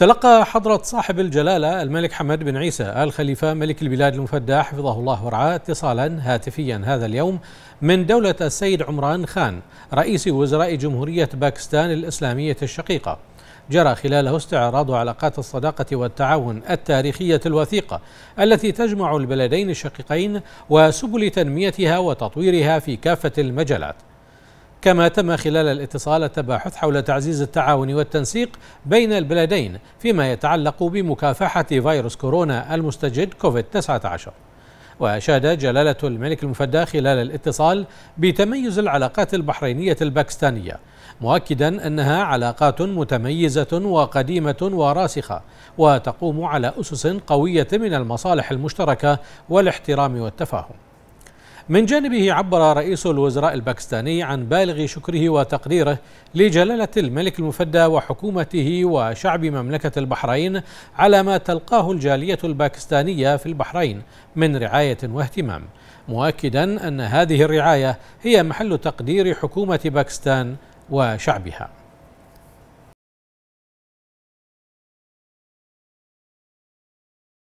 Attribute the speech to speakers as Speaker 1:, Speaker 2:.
Speaker 1: تلقى حضرة صاحب الجلالة الملك حمد بن عيسى آل خليفة ملك البلاد المفدى حفظه الله ورعاه اتصالا هاتفيا هذا اليوم من دولة السيد عمران خان رئيس وزراء جمهورية باكستان الإسلامية الشقيقة جرى خلاله استعراض علاقات الصداقة والتعاون التاريخية الوثيقة التي تجمع البلدين الشقيقين وسبل تنميتها وتطويرها في كافة المجالات كما تم خلال الاتصال التباحث حول تعزيز التعاون والتنسيق بين البلدين فيما يتعلق بمكافحة فيروس كورونا المستجد كوفيد-19 وأشاد جلالة الملك المفدى خلال الاتصال بتميز العلاقات البحرينية الباكستانية مؤكدا أنها علاقات متميزة وقديمة وراسخة وتقوم على أسس قوية من المصالح المشتركة والاحترام والتفاهم من جانبه عبر رئيس الوزراء الباكستاني عن بالغ شكره وتقديره لجلالة الملك المفدى وحكومته وشعب مملكة البحرين على ما تلقاه الجالية الباكستانية في البحرين من رعاية واهتمام مؤكدا أن هذه الرعاية هي محل تقدير حكومة باكستان وشعبها